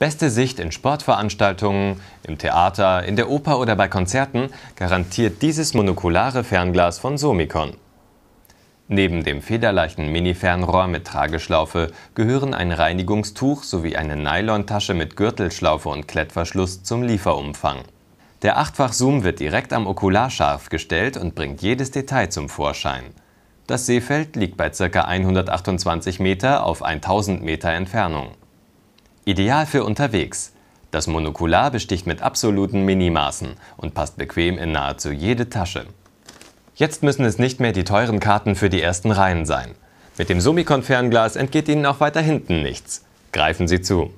Beste Sicht in Sportveranstaltungen, im Theater, in der Oper oder bei Konzerten garantiert dieses monokulare Fernglas von Somicon. Neben dem federleichten Mini-Fernrohr mit Trageschlaufe gehören ein Reinigungstuch sowie eine Nylontasche mit Gürtelschlaufe und Klettverschluss zum Lieferumfang. Der Achtfach-Zoom wird direkt am Okular scharf gestellt und bringt jedes Detail zum Vorschein. Das Seefeld liegt bei ca. 128 Meter auf 1000 Meter Entfernung. Ideal für unterwegs. Das Monokular besticht mit absoluten Minimaßen und passt bequem in nahezu jede Tasche. Jetzt müssen es nicht mehr die teuren Karten für die ersten Reihen sein. Mit dem Summicon-Fernglas entgeht Ihnen auch weiter hinten nichts. Greifen Sie zu.